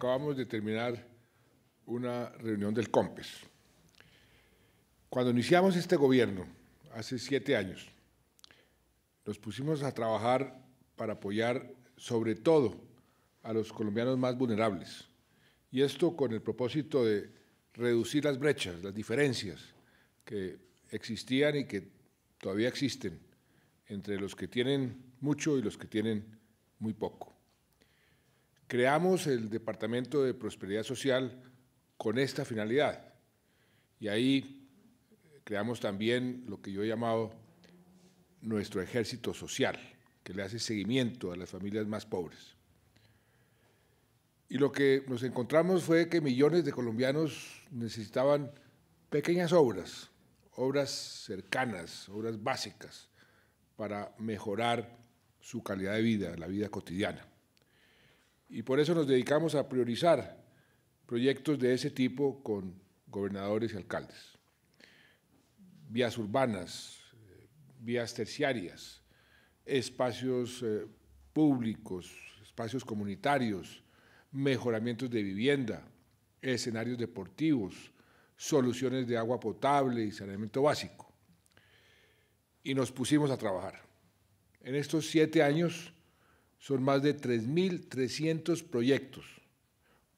acabamos de terminar una reunión del COMPES. Cuando iniciamos este gobierno, hace siete años, nos pusimos a trabajar para apoyar sobre todo a los colombianos más vulnerables, y esto con el propósito de reducir las brechas, las diferencias que existían y que todavía existen entre los que tienen mucho y los que tienen muy poco. Creamos el Departamento de Prosperidad Social con esta finalidad. Y ahí creamos también lo que yo he llamado nuestro ejército social, que le hace seguimiento a las familias más pobres. Y lo que nos encontramos fue que millones de colombianos necesitaban pequeñas obras, obras cercanas, obras básicas, para mejorar su calidad de vida, la vida cotidiana. Y por eso nos dedicamos a priorizar proyectos de ese tipo con gobernadores y alcaldes. Vías urbanas, eh, vías terciarias, espacios eh, públicos, espacios comunitarios, mejoramientos de vivienda, escenarios deportivos, soluciones de agua potable y saneamiento básico. Y nos pusimos a trabajar. En estos siete años son más de 3.300 proyectos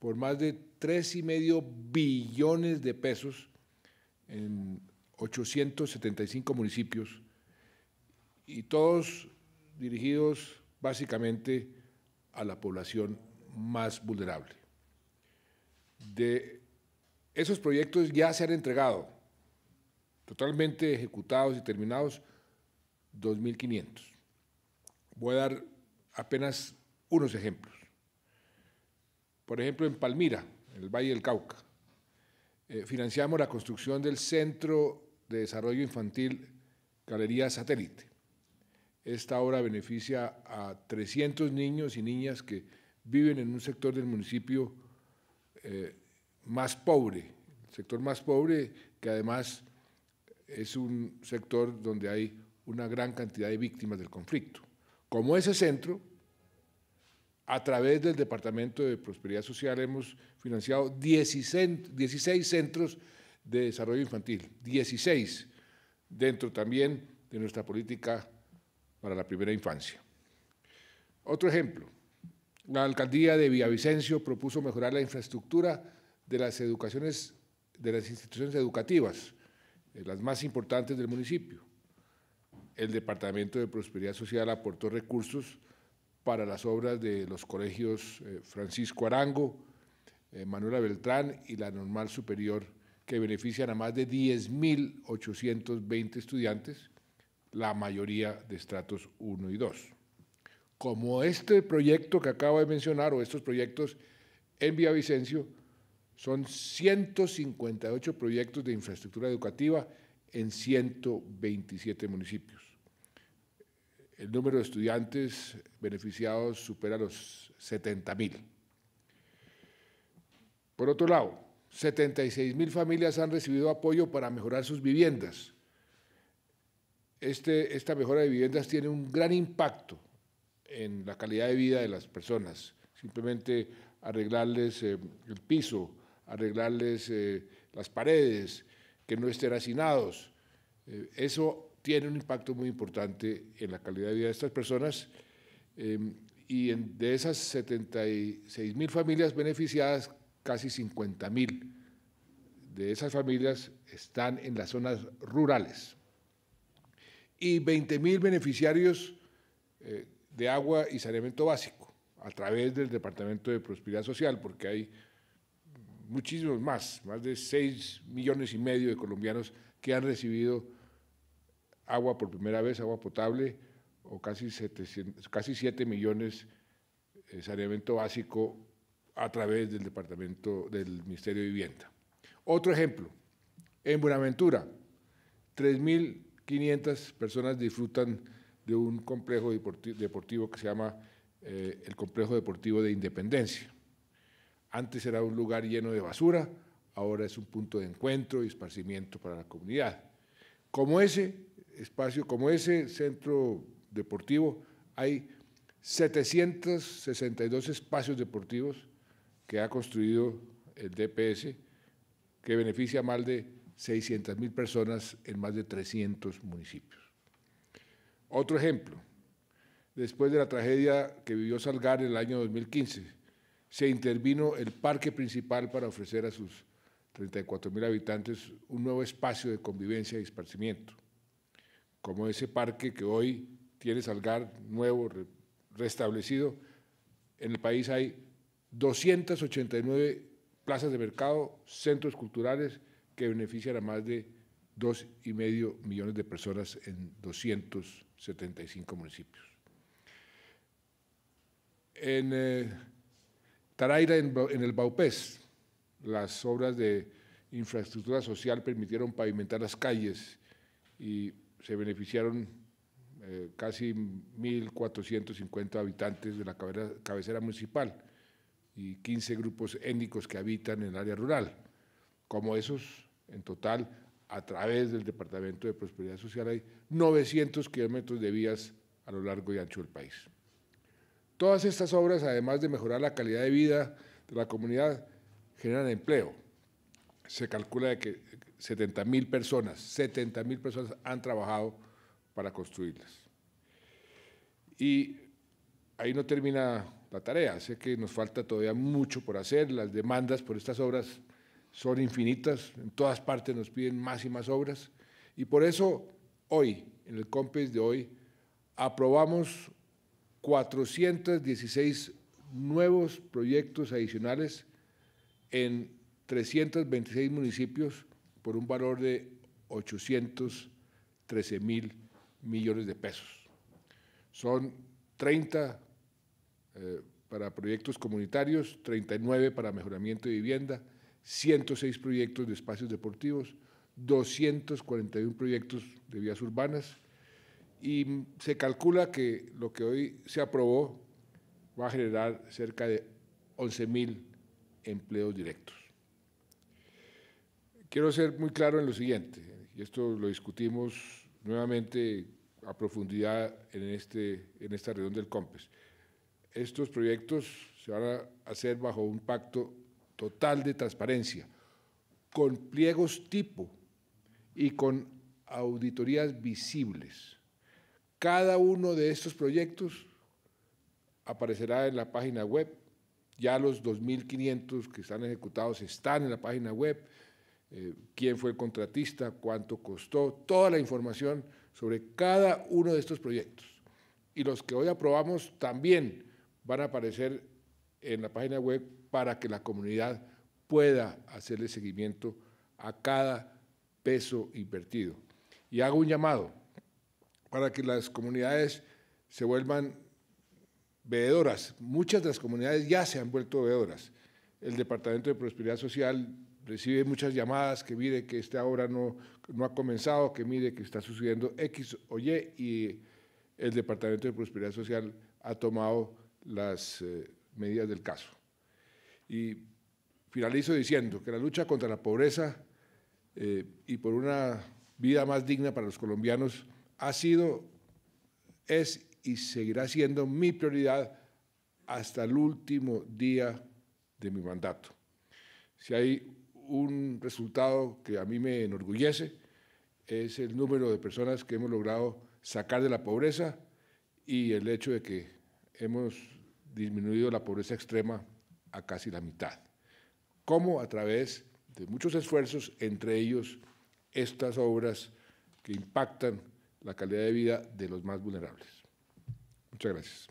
por más de 3,5 billones de pesos en 875 municipios y todos dirigidos básicamente a la población más vulnerable. De esos proyectos ya se han entregado, totalmente ejecutados y terminados, 2.500. Voy a dar apenas unos ejemplos. Por ejemplo, en Palmira, en el Valle del Cauca, eh, financiamos la construcción del Centro de Desarrollo Infantil Galería Satélite. Esta obra beneficia a 300 niños y niñas que viven en un sector del municipio eh, más pobre, el sector más pobre que además es un sector donde hay una gran cantidad de víctimas del conflicto como ese centro, a través del Departamento de Prosperidad Social hemos financiado 16, centros de desarrollo infantil, 16, dentro también de nuestra política para la primera infancia. Otro ejemplo, la alcaldía de Villavicencio propuso mejorar la infraestructura de las educaciones, de las instituciones educativas, eh, las más importantes del municipio el Departamento de Prosperidad Social aportó recursos para las obras de los colegios eh, Francisco Arango, eh, Manuela Beltrán y la Normal Superior, que benefician a más de 10.820 estudiantes, la mayoría de estratos 1 y 2. Como este proyecto que acabo de mencionar o estos proyectos en Villavicencio, son 158 proyectos de infraestructura educativa en 127 municipios. El número de estudiantes beneficiados supera los 70.000. Por otro lado, 76 mil familias han recibido apoyo para mejorar sus viviendas. Este, esta mejora de viviendas tiene un gran impacto en la calidad de vida de las personas. Simplemente arreglarles eh, el piso, arreglarles eh, las paredes, que no estén hacinados. Eh, eso tiene un impacto muy importante en la calidad de vida de estas personas. Em, y de esas 76 mil familias beneficiadas, casi 50 mil de esas familias están en las zonas rurales. Y 20 mil beneficiarios eh, de agua y saneamiento básico a través del Departamento de Prosperidad Social, porque hay muchísimos más, más de 6 millones y medio de colombianos que han recibido agua por primera vez, agua potable, o casi, 700, 7 millones de eh, saneamiento básico a través del Departamento del Ministerio de Vivienda. Otro ejemplo, en Buenaventura, 3.500 personas disfrutan de un complejo deportivo que se llama eh, el Complejo Deportivo de Independencia. Antes era un lugar lleno de basura, ahora es un punto de encuentro y esparcimiento para la comunidad. Como ese, espacio como ese centro deportivo, hay 762 espacios deportivos que ha construido el DPS, que beneficia a más de 600 mil personas en más de 300 municipios. Otro ejemplo, después de la tragedia que vivió Salgar en el año 2015, se intervino el parque principal para ofrecer a sus 34 mil habitantes un nuevo espacio de convivencia y esparcimiento como ese parque que hoy tiene Salgar nuevo, restablecido. En el país hay 289 plazas de mercado, centros culturales que benefician a más de y medio millones de personas en 275 municipios. En eh, Taraira, en, el Baupés, las obras de infraestructura social permitieron pavimentar las calles y se beneficiaron eh, casi 1.450 habitantes de la cabecera municipal y 15 grupos étnicos que habitan en el área rural. Como esos, en total, a través del Departamento de Prosperidad Social hay 900 kilómetros de vías a lo largo y ancho del país. Todas estas obras, además de mejorar la calidad de vida de la comunidad, generan empleo. Se calcula que 70 mil personas, 70 mil personas han trabajado para construirlas. Y ahí no termina la tarea, sé que nos falta todavía mucho por hacer, las demandas por estas obras son infinitas, en todas partes nos piden más y más obras, y por eso hoy, en el COMPES de hoy, aprobamos 416 nuevos proyectos adicionales en 326 municipios por un valor de 813 mil millones de pesos. Son 30 eh, para proyectos comunitarios, 39 para mejoramiento de vivienda, 106 proyectos de espacios deportivos, 241 proyectos de vías urbanas y se calcula que lo que hoy se aprobó va a generar cerca de 11 mil empleos directos. Quiero ser muy claro en lo siguiente, y esto lo discutimos nuevamente a profundidad en, este, en esta reunión del COMPES. Estos proyectos se van a hacer bajo un pacto total de transparencia, con pliegos tipo y con auditorías visibles. Cada uno de estos proyectos aparecerá en la página web. Ya los 2.500 que están ejecutados están en la página web eh, quién fue el contratista, cuánto costó, toda la información sobre cada uno de estos proyectos. Y los que hoy aprobamos también van a aparecer en la página web para que la comunidad pueda hacerle seguimiento a cada peso invertido. Y hago un llamado para que las comunidades se vuelvan veedoras. Muchas de las comunidades ya se han vuelto veedoras. El Departamento de Prosperidad Social recibe muchas llamadas que mire que esta obra no, no ha comenzado, que mire que está sucediendo X o Y y el Departamento de Prosperidad Social ha tomado las eh, medidas del caso. Y finalizo diciendo que la lucha contra la pobreza eh, y por una vida más digna para los colombianos ha sido, es y seguirá siendo mi prioridad hasta el último día de mi mandato. Si hay un resultado que a mí me enorgullece, es el número de personas que hemos logrado sacar de la pobreza y el hecho de que hemos disminuido la pobreza extrema a casi la mitad. como A través de muchos esfuerzos, entre ellos estas obras que impactan la calidad de vida de los más vulnerables. Muchas gracias.